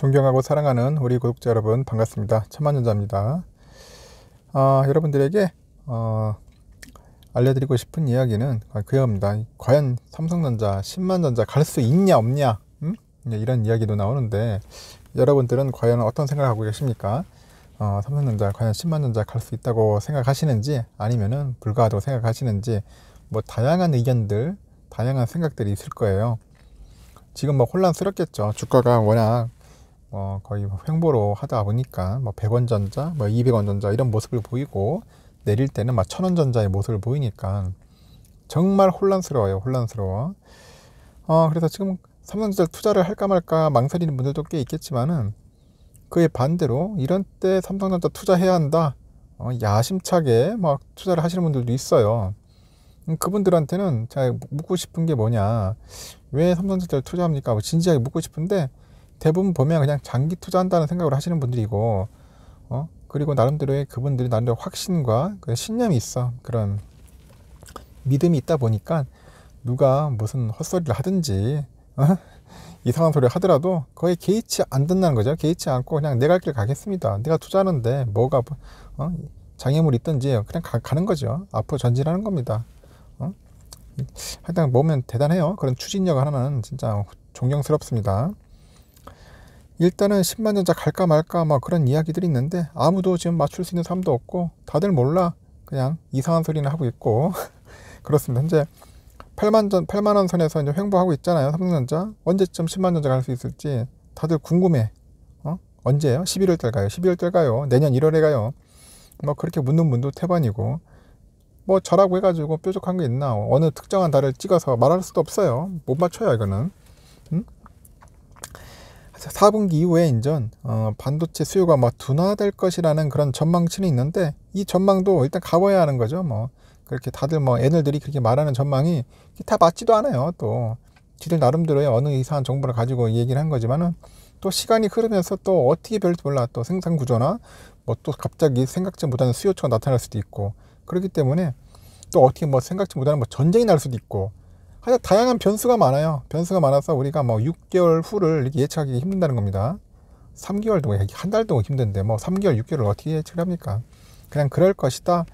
존경하고 사랑하는 우리 구독자 여러분 반갑습니다. 천만전자입니다. 어, 아, 여러분들에게 어, 알려드리고 싶은 이야기는 그겁니다. 과연 삼성전자, 1 0만전자갈 수 있냐 없냐 음? 네, 이런 이야기도 나오는데 여러분들은 과연 어떤 생각을 하고 계십니까? 어, 삼성전자 과연 10만전자 갈 수 있다고 생각하시는지 아니면은 불가하다고 생각하시는지 뭐 다양한 의견들 다양한 생각들이 있을 거예요 지금 뭐 혼란스럽겠죠 주가가 워낙 어, 거의 뭐 횡보로 하다 보니까 뭐 100원 전자, 뭐 200원 전자 이런 모습을 보이고 내릴 때는 막 1000원 전자의 모습을 보이니까 정말 혼란스러워요. 혼란스러워. 어, 그래서 지금 삼성전자 투자를 할까 말까 망설이는 분들도 꽤 있겠지만은 그에 반대로 이런 때 삼성전자 투자해야 한다. 어, 야심차게 막 투자를 하시는 분들도 있어요. 음, 그분들한테는 제가 묻고 싶은 게 뭐냐. 왜 삼성전자를 투자합니까? 뭐 진지하게 묻고 싶은데 대부분 보면 그냥 장기 투자한다는 생각으로 하시는 분들이고 어 그리고 나름대로의 그분들이 나름대로 확신과 그 신념이 있어 그런 믿음이 있다 보니까 누가 무슨 헛소리를 하든지 어? 이상한 소리를 하더라도 거의 개의치 안 듣는 거죠 개의치 않고 그냥 내가 할길 가겠습니다 내가 투자하는데 뭐가 어? 장애물이 있든지 그냥 가, 는 거죠 앞으로 전진하는 겁니다 어? 하여튼 보면 대단해요 그런 추진력 하나는 진짜 존경스럽습니다 일단은 10만 전자 갈까 말까 막 뭐 그런 이야기들이 있는데 아무도 지금 맞출 수 있는 사람도 없고 다들 몰라 그냥 이상한 소리는 하고 있고 그렇습니다. 현재 8만 전 8만 원 선에서 이제 횡보하고 있잖아요. 삼성전자 언제쯤 10만 전자 갈 수 있을지 다들 궁금해. 어? 언제요? 11월 달 가요. 12월 달 가요. 내년 1월에 가요. 뭐 그렇게 묻는 분도 태반이고 뭐 저라고 해가지고 뾰족한 게 있나 어느 특정한 달을 찍어서 말할 수도 없어요. 못 맞춰요 이거는. 응? 4분기 이후에 인전 어, 반도체 수요가 뭐 둔화될 것이라는 그런 전망치는 있는데 이 전망도 일단 가봐야 하는 거죠. 뭐 그렇게 다들 뭐 애널들이 그렇게 말하는 전망이 다 맞지도 않아요. 또 지들 나름대로의 어느 이상한 정보를 가지고 얘기를 한 거지만은 또 시간이 흐르면서 또 어떻게 별지 몰라 또 생산 구조나 뭐 또 갑자기 생각지 못하는 수요처가 나타날 수도 있고 그렇기 때문에 또 어떻게 뭐 생각지 못하는 뭐 전쟁이 날 수도 있고 하여 다양한 변수가 많아요. 변수가 많아서 우리가 뭐 6개월 후를 이렇게 예측하기 힘든다는 겁니다. 3개월도 한 달도 힘든데 뭐 3개월, 6개월 을 어떻게 예측을 합니까? 그냥 그럴 것이다.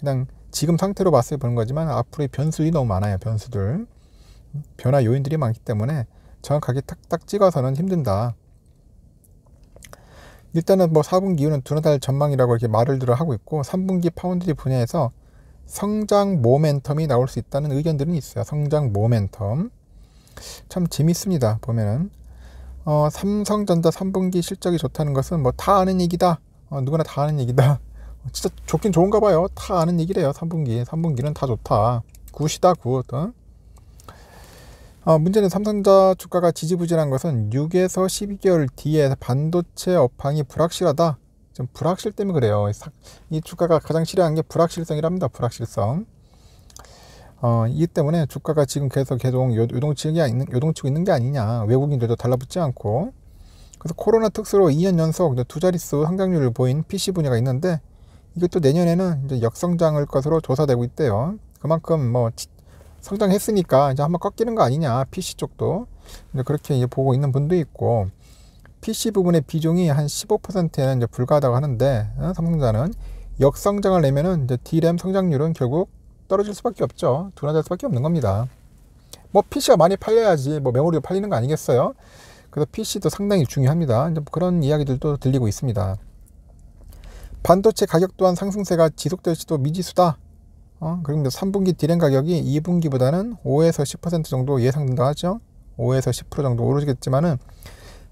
그냥 지금 상태로 봤을 때 보는 거지만 앞으로의 변수들이 너무 많아요. 변수들. 변화 요인들이 많기 때문에 정확하게 딱딱 찍어서는 힘든다. 일단은 뭐 4분기는 후 두나달 전망이라고 이렇게 말을 들어 하고 있고 3분기 파운드리 분야에서 성장 모멘텀이 나올 수 있다는 의견들은 있어요. 성장 모멘텀. 참 재밌습니다. 보면은. 어, 삼성전자 3분기 실적이 좋다는 것은 뭐 다 아는 얘기다. 어, 누구나 다 아는 얘기다. 어, 진짜 좋긴 좋은가 봐요. 다 아는 얘기래요. 3분기. 3분기는 다 좋다. 굿이다, 굿. 어? 어, 문제는 삼성전자 주가가 지지부진한 것은 6에서 12개월 뒤에 반도체 업황이 불확실하다. 좀 불확실 때문에 그래요. 이 주가가 가장 싫어하는 게 불확실성이랍니다. 불확실성. 어, 이 때문에 주가가 지금 계속 계속 요동치게 있는, 요동치고 있는 게 아니냐. 외국인들도 달라붙지 않고. 그래서 코로나 특수로 2년 연속 두 자릿수 성장률을 보인 PC 분야가 있는데 이것도 내년에는 이제 역성장을 것으로 조사되고 있대요. 그만큼 뭐 성장했으니까 이제 한번 꺾이는 거 아니냐. PC 쪽도. 이제 그렇게 이제 보고 있는 분도 있고. PC 부분의 비중이 한 15%에는 불과하다고 하는데 삼성전자는 어, 역성장을 내면은 이제 d r 성장률은 결국 떨어질 수밖에 없죠. 둔화될 수밖에 없는 겁니다. 뭐 PC가 많이 팔려야지 뭐 메모리가 팔리는 거 아니겠어요? 그래서 PC도 상당히 중요합니다. 이제 뭐 그런 이야기들도 들리고 있습니다. 반도체 가격 또한 상승세가 지속될지도 미지수다. 어, 그리고 3분기 디램 가격이 2분기보다는 5에서 10% 정도 예상된다 하죠. 5에서 10% 정도 오르겠지만은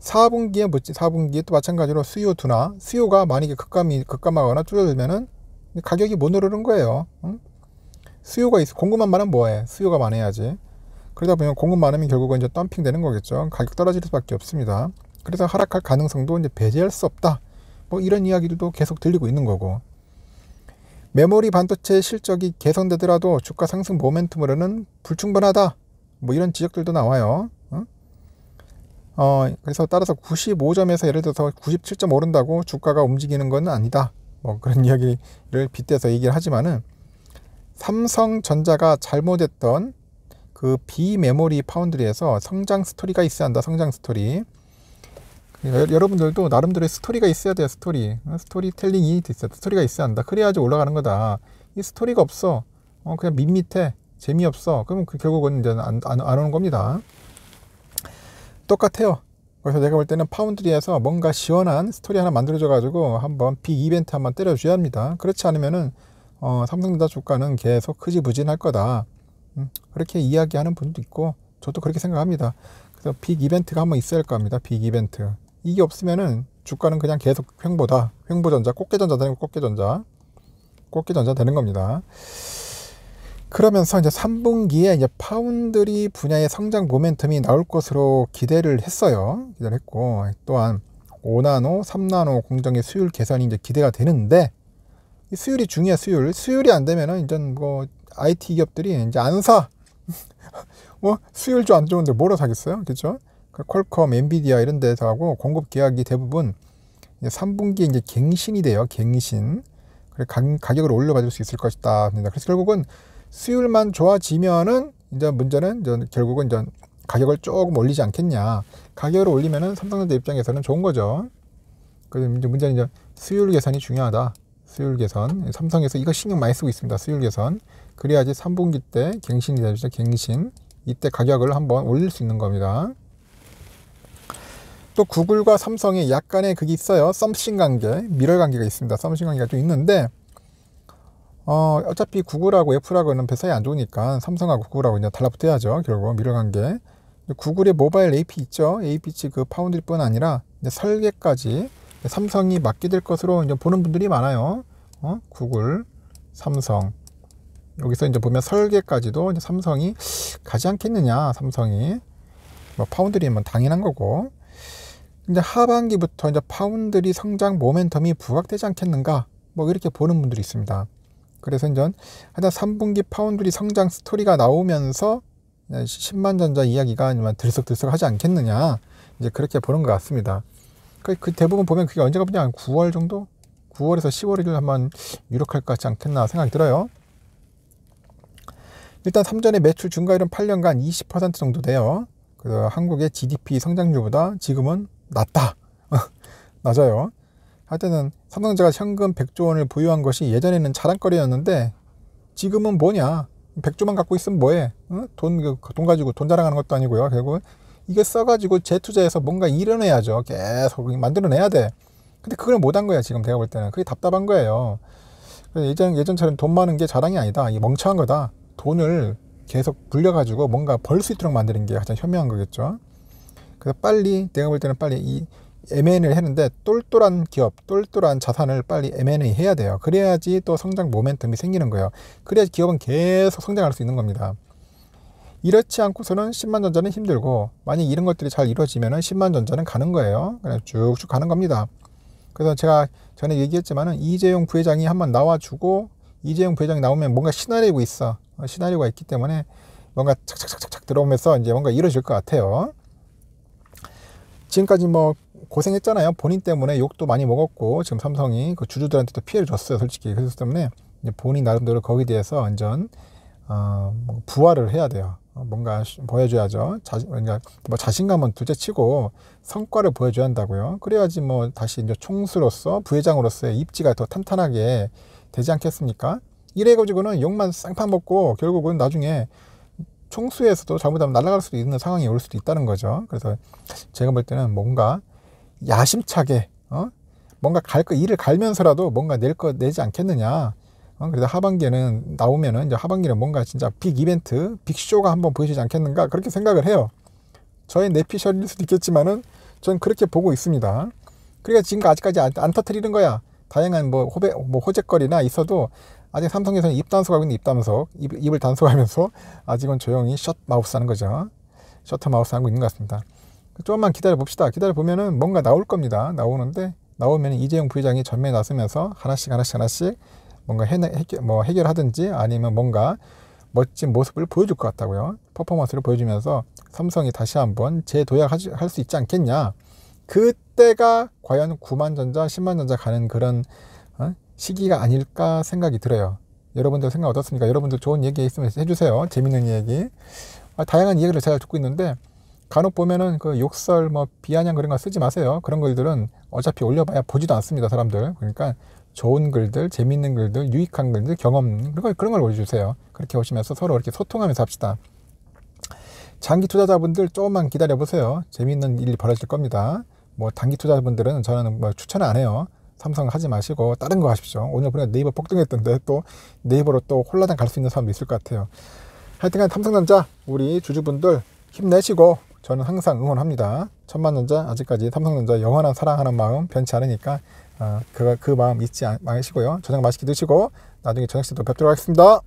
4분기에 붙지 뭐, 4분기에 또 마찬가지로 수요 둔화, 수요가 만약에 급감이 급감하거나 줄어들면은 가격이 못 오르는 거예요. 응? 수요가 있어 공급만 많으면 뭐해? 수요가 많아야지. 그러다 보면 공급 많으면 결국은 이제 덤핑되는 거겠죠. 가격 떨어질 수밖에 없습니다. 그래서 하락할 가능성도 이제 배제할 수 없다. 뭐 이런 이야기들도 계속 들리고 있는 거고. 메모리 반도체 실적이 개선되더라도 주가 상승 모멘텀으로는 불충분하다. 뭐 이런 지적들도 나와요. 어, 그래서 따라서 95점에서 예를 들어서 97점 오른다고 주가가 움직이는 건 아니다. 뭐 그런 이야기를 빗대서 얘기를 하지만은 삼성전자가 잘못했던 그 비메모리 파운드리에서 성장 스토리가 있어야 한다. 성장 스토리. 여러분들도 나름대로 의 스토리가 있어야 돼요. 스토리. 어, 스토리텔링이 있어야 돼. 스토리가 있어야 한다. 그래야지 올라가는 거다. 이 스토리가 없어. 어, 그냥 밋밋해. 재미없어. 그러면 그 결국은 이제 안, 안, 안 오는 겁니다. 똑같아요. 그래서 내가 볼 때는 파운드리에서 뭔가 시원한 스토리 하나 만들어줘 가지고 한번 빅 이벤트 한번 때려줘야 합니다. 그렇지 않으면은 어, 삼성전자 주가는 계속 흐지부진할 거다. 음, 그렇게 이야기하는 분도 있고 저도 그렇게 생각합니다. 그래서 빅 이벤트가 한번 있어야 할 겁니다. 빅 이벤트. 이게 없으면은 주가는 그냥 계속 횡보다. 횡보전자, 꽃게전자 되는 거 꽃게전자. 꽃게전자 되는 겁니다. 그러면서 이제 3분기에 이제 파운드리 분야의 성장 모멘텀이 나올 것으로 기대를 했어요. 기대를 했고 또한 5나노, 3나노 공정의 수율 개선이 이제 기대가 되는데 수율이 중요해 수율. 수율이 안 되면은 이제 뭐 IT 기업들이 이제 안 사. 뭐 수율도 안 좋은데 뭐로 사겠어요, 그죠 그러니까 퀄컴, 엔비디아 이런 데서 하고 공급 계약이 대부분 이제 3분기에 이제 갱신이 돼요, 갱신. 그래 가격을 올려가질 수 있을 것이다. 그래서 결국은 수율만 좋아지면은 이제 문제는 이제 결국은 이제 가격을 조금 올리지 않겠냐. 가격을 올리면은 삼성전자 입장에서는 좋은 거죠. 그래서 이제 문제는 이제 수율 개선이 중요하다. 수율 개선. 삼성에서 이거 신경 많이 쓰고 있습니다. 수율 개선. 그래야지 3분기 때 갱신이 되죠. 갱신. 이때 가격을 한번 올릴 수 있는 겁니다. 또 구글과 삼성의 약간의 그게 있어요. 썸씽 관계, 미럴 관계가 있습니다. 썸씽 관계가 좀 있는데 어, 어차피 구글하고 애플하고는 배 사이 안 좋으니까 삼성하고 구글하고 이제 달라붙어야죠. 결국 미러관계. 구글의 모바일 AP 있죠. AP 그 파운드뿐 아니라 설계까지 삼성이 맡게 될 것으로 이제 보는 분들이 많아요. 어? 구글, 삼성. 여기서 이제 보면 설계까지도 이제 삼성이 가지 않겠느냐. 삼성이 뭐 파운드리면 당연한 거고. 이제 하반기부터 이제 파운드리 성장 모멘텀이 부각되지 않겠는가. 뭐 이렇게 보는 분들이 있습니다. 그래서 이제 하다 3분기 파운드리 성장 스토리가 나오면서 10만 전자 이야기가 들썩들썩 하지 않겠느냐 이제 그렇게 보는 것 같습니다. 그, 그 대부분 보면 그게 언제가 보냐 9월 정도 9월에서 10월을 한번 유력할 것 같지 않겠나 생각이 들어요. 일단 삼전의 매출 증가율은 8년간 20% 정도 돼요. 그래서 한국의 GDP 성장률보다 지금은 낮다. 낮아요. 하여튼 삼성전자가 현금 100조 원을 보유한 것이 예전에는 자랑거리였는데 지금은 뭐냐 100조만 갖고 있으면 뭐해 응? 돈, 그, 그 돈 가지고 돈 자랑하는 것도 아니고요 결국은 이게 써가지고 재투자해서 뭔가 일어내야죠 계속 만들어내야 돼 근데 그걸 못 한 거야 지금 내가 볼 때는 그게 답답한 거예요 예전, 예전처럼 돈 많은 게 자랑이 아니다 이 멍청한 거다 돈을 계속 불려가지고 뭔가 벌 수 있도록 만드는 게 가장 현명한 거겠죠 그래서 빨리 내가 볼 때는 빨리 이 M&A를 했는데 똘똘한 기업, 똘똘한 자산을 빨리 M&A 해야 돼요. 그래야지 또 성장 모멘텀이 생기는 거예요. 그래야지 기업은 계속 성장할 수 있는 겁니다. 이렇지 않고서는 10만 전자는 힘들고 만약 이런 것들이 잘 이루어지면 10만 전자는 가는 거예요. 그냥 쭉쭉 가는 겁니다. 그래서 제가 전에 얘기했지만 이재용 부회장이 한번 나와주고 이재용 부회장이 나오면 뭔가 시나리오가 있어. 어, 시나리오가 있기 때문에 뭔가 착착착착착 들어오면서 이제 뭔가 이루어질 것 같아요. 지금까지 뭐 고생했잖아요. 본인 때문에 욕도 많이 먹었고 지금 삼성이 그 주주들한테도 피해를 줬어요. 솔직히 그래서 때문에 본인 나름대로 거기에 대해서 완전 어, 뭐 부활을 해야 돼요. 어, 뭔가 보여줘야죠. 자, 그러니까 뭐 자신감은 둘째치고 성과를 보여줘야 한다고요. 그래야지 뭐 다시 이제 총수로서 부회장으로서의 입지가 더 탄탄하게 되지 않겠습니까? 이래가지고는 욕만 쌍판 먹고 결국은 나중에 총수에서도 잘못하면 날아갈 수도 있는 상황이 올 수도 있다는 거죠. 그래서 제가 볼 때는 뭔가 야심차게 어? 뭔가 갈 거 일을 갈면서라도 뭔가 낼 거 내지 않겠느냐. 어? 그래도 하반기에는 나오면은 이제 하반기는 뭔가 진짜 빅 이벤트, 빅쇼가 한번 보이지 않겠는가 그렇게 생각을 해요. 저의 내피셜일 수도 있겠지만은 전 그렇게 보고 있습니다. 그러니까 지금 아직까지 안, 안 터트리는 거야. 다양한 뭐 호배 뭐 호재거리나 있어도 아직 삼성에서는 입 단속하고 있는 입 단속, 입, 입을 단속하면서 아직은 조용히 셧 마우스 하는 거죠. 셧터 마우스 하고 있는 것 같습니다. 조금만 기다려 봅시다. 기다려 보면은 뭔가 나올 겁니다. 나오는데 나오면 이재용 부회장이 전면에 나서면서 하나씩 하나씩 하나씩 뭔가 해내, 해결, 뭐 해결하든지 아니면 뭔가 멋진 모습을 보여줄 것 같다고요. 퍼포먼스를 보여주면서 삼성이 다시 한번 재도약할 수 있지 않겠냐. 그때가 과연 9만 전자, 10만 전자 가는 그런 어? 시기가 아닐까 생각이 들어요. 여러분들 생각 어떻습니까? 여러분들 좋은 얘기 있으면 해주세요. 재밌는 얘기. 아, 다양한 이야기를 제가 듣고 있는데 간혹 보면은 그 욕설 뭐 비아냥 그런 거 쓰지 마세요 그런 글들은 어차피 올려봐야 보지도 않습니다 사람들 그러니까 좋은 글들 재밌는 글들 유익한 글들 경험 그런 걸, 올려주세요 그렇게 오시면서 서로 이렇게 소통하면서 합시다 장기 투자자분들 조금만 기다려 보세요 재밌는 일이 벌어질 겁니다 뭐 단기 투자자분들은 저는 뭐추천안 해요 삼성 하지 마시고 다른 거 하십시오 오늘 보니까 네이버 폭등했던데 또 네이버로 또혼란당갈 수 있는 사람도 있을 것 같아요 하여튼간 삼성전자 우리 주주분들 힘내시고 저는 항상 응원합니다. 천만전자 아직까지 삼성전자 영원한 사랑하는 마음 변치 않으니까 어, 그, 그 마음 잊지 마시고요. 저녁 맛있게 드시고 나중에 저녁 시도 뵙도록 하겠습니다.